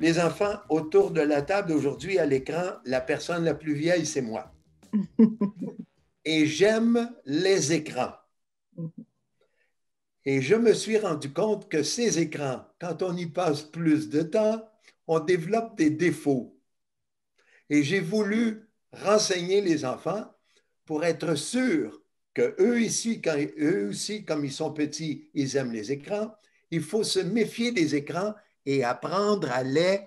Les enfants, autour de la table aujourd'hui à l'écran, la personne la plus vieille, c'est moi. Et j'aime les écrans. Et je me suis rendu compte que ces écrans, quand on y passe plus de temps, on développe des défauts. Et j'ai voulu renseigner les enfants pour être sûr que eux ici, quand eux aussi, comme ils sont petits, ils aiment les écrans. Il faut se méfier des écrans et apprendre à les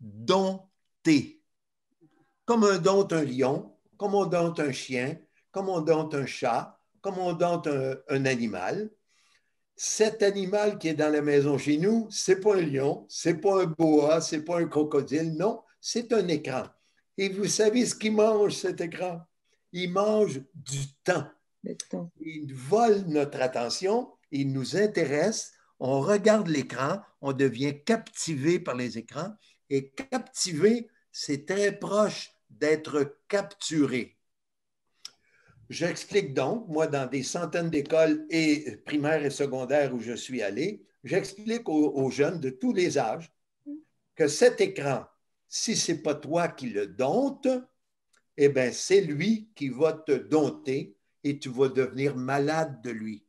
dompter. Comme on dompte un lion, comme on dompte un chien, comme on dompte un chat, comme on dompte un, animal. Cet animal qui est dans la maison chez nous, c'est pas un lion, c'est pas un boa, c'est pas un crocodile, non, c'est un écran. Et vous savez ce qu'il mange, cet écran? Il mange du temps. temps. Il vole notre attention, il nous intéresse on regarde l'écran, on devient captivé par les écrans. Et captivé, c'est très proche d'être capturé. J'explique donc, moi, dans des centaines d'écoles et primaires et secondaires où je suis allé, j'explique aux, jeunes de tous les âges que cet écran, si ce n'est pas toi qui le dompte, eh bien, c'est lui qui va te dompter et tu vas devenir malade de lui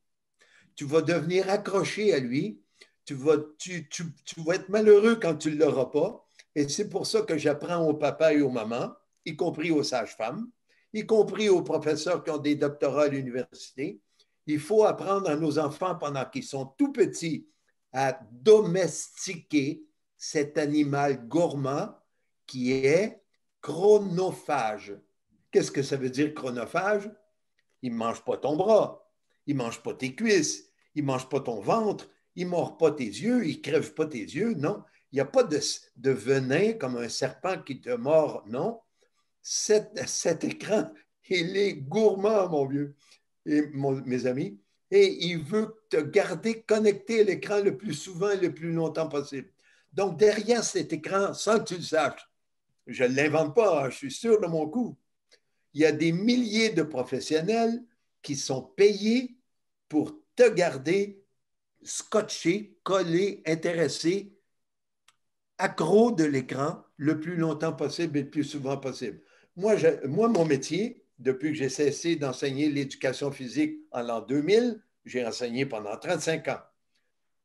tu vas devenir accroché à lui, tu vas, tu, vas être malheureux quand tu ne l'auras pas. Et c'est pour ça que j'apprends aux papa et aux mamans, y compris aux sages-femmes, y compris aux professeurs qui ont des doctorats à l'université. Il faut apprendre à nos enfants pendant qu'ils sont tout petits à domestiquer cet animal gourmand qui est chronophage. Qu'est-ce que ça veut dire chronophage? Il ne mange pas ton bras, il ne mange pas tes cuisses, il ne mange pas ton ventre, il ne mord pas tes yeux, il ne crève pas tes yeux, non. Il n'y a pas de, venin comme un serpent qui te mord, non. Cet, cet écran, il est gourmand, mon vieux, et mes amis, et il veut te garder connecté à l'écran le plus souvent et le plus longtemps possible. Donc, derrière cet écran, sans que tu le saches, je ne l'invente pas, hein, je suis sûr de mon coup, il y a des milliers de professionnels qui sont payés pour te garder scotché, collé, intéressé, accro de l'écran le plus longtemps possible et le plus souvent possible. Moi, moi mon métier, depuis que j'ai cessé d'enseigner l'éducation physique en l'an 2000, j'ai enseigné pendant 35 ans.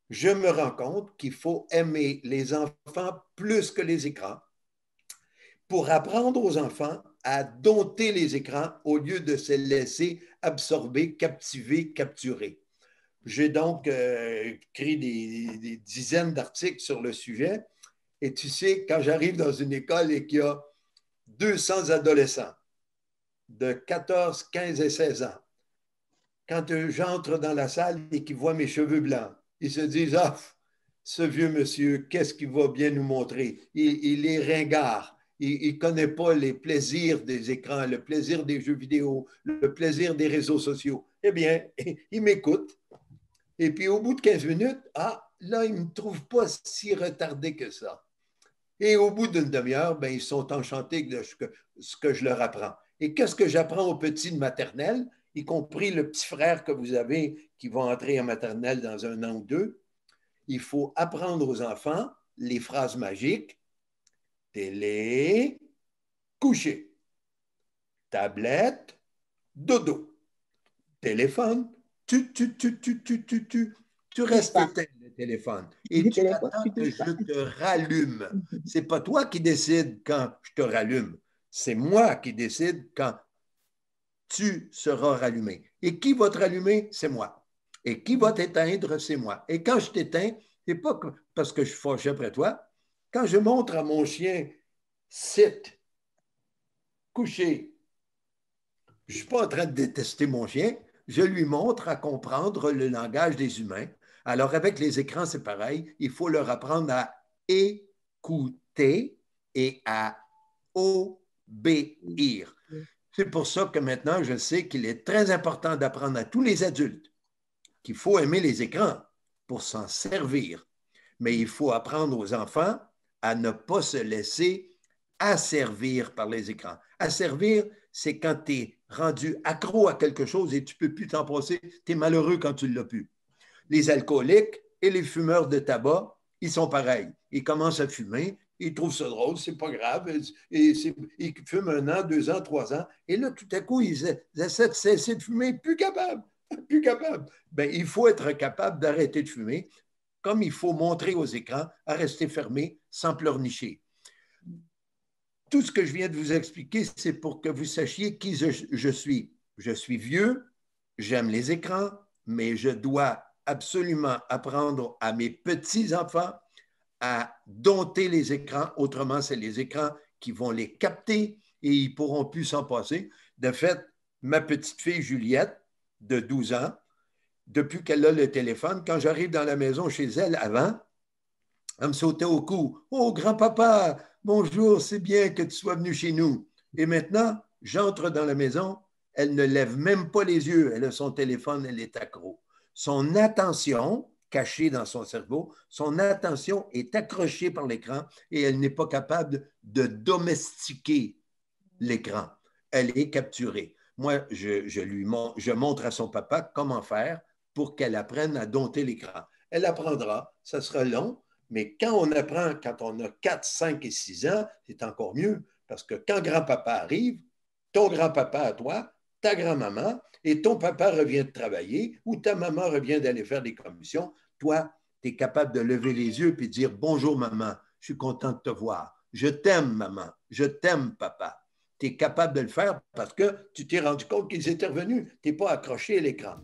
Je me rends compte qu'il faut aimer les enfants plus que les écrans pour apprendre aux enfants à dompter les écrans au lieu de se laisser absorber, captiver, capturer. J'ai donc euh, écrit des, dizaines d'articles sur le sujet. Et tu sais, quand j'arrive dans une école et qu'il y a 200 adolescents de 14, 15 et 16 ans, quand j'entre dans la salle et qu'ils voient mes cheveux blancs, ils se disent Ah, ce vieux monsieur, qu'est-ce qu'il va bien nous montrer il, est ringard. Il ne connaît pas les plaisirs des écrans, le plaisir des jeux vidéo, le plaisir des réseaux sociaux. Eh bien, il m'écoute et puis au bout de 15 minutes, ah, là, ils ne me trouvent pas si retardé que ça. Et au bout d'une demi-heure, ben, ils sont enchantés de ce que, ce que je leur apprends. Et qu'est-ce que j'apprends aux petits de maternelle, y compris le petit frère que vous avez qui va entrer en maternelle dans un an ou deux? Il faut apprendre aux enfants les phrases magiques. Télé, coucher. Tablette, dodo. Téléphone, tu, tu, tu, tu, tu, restes éteint le téléphone et tu attends que je te rallume. C'est pas toi qui décide quand je te rallume, c'est moi qui décide quand tu seras rallumé. Et qui va te rallumer, c'est moi. Et qui va t'éteindre, c'est moi. Et quand je t'éteins, c'est pas parce que je suis après toi. Quand je montre à mon chien, sit, couché, je ne suis pas en train de détester mon chien, je lui montre à comprendre le langage des humains. Alors avec les écrans, c'est pareil. Il faut leur apprendre à écouter et à obéir. C'est pour ça que maintenant, je sais qu'il est très important d'apprendre à tous les adultes qu'il faut aimer les écrans pour s'en servir. Mais il faut apprendre aux enfants à ne pas se laisser asservir par les écrans. Asservir, c'est quand tu es rendu accro à quelque chose et tu ne peux plus t'en passer. Tu es malheureux quand tu ne l'as plus. Les alcooliques et les fumeurs de tabac, ils sont pareils. Ils commencent à fumer, ils trouvent ça drôle, c'est pas grave. Et ils fument un an, deux ans, trois ans. Et là, tout à coup, ils, essaient de cesser de fumer, plus capable, plus capable. Ben, il faut être capable d'arrêter de fumer, comme il faut montrer aux écrans à rester fermé sans pleurnicher tout ce que je viens de vous expliquer, c'est pour que vous sachiez qui je, suis. Je suis vieux, j'aime les écrans, mais je dois absolument apprendre à mes petits-enfants à dompter les écrans. Autrement, c'est les écrans qui vont les capter et ils pourront plus s'en passer. De fait, ma petite fille Juliette, de 12 ans, depuis qu'elle a le téléphone, quand j'arrive dans la maison chez elle avant, elle hein, me sauter au cou. Oh, grand-papa, bonjour, c'est bien que tu sois venu chez nous. Et maintenant, j'entre dans la maison, elle ne lève même pas les yeux, elle a son téléphone, elle est accro. Son attention, cachée dans son cerveau, son attention est accrochée par l'écran et elle n'est pas capable de domestiquer l'écran. Elle est capturée. Moi, je, lui je montre à son papa comment faire pour qu'elle apprenne à dompter l'écran. Elle apprendra, ça sera long, mais quand on apprend, quand on a 4, 5 et 6 ans, c'est encore mieux parce que quand grand-papa arrive, ton grand-papa à toi, ta grand-maman, et ton papa revient de travailler ou ta maman revient d'aller faire des commissions, toi, tu es capable de lever les yeux et de dire Bonjour maman, je suis content de te voir. Je t'aime maman, je t'aime papa. Tu es capable de le faire parce que tu t'es rendu compte qu'ils étaient revenus. Tu n'es pas accroché à l'écran.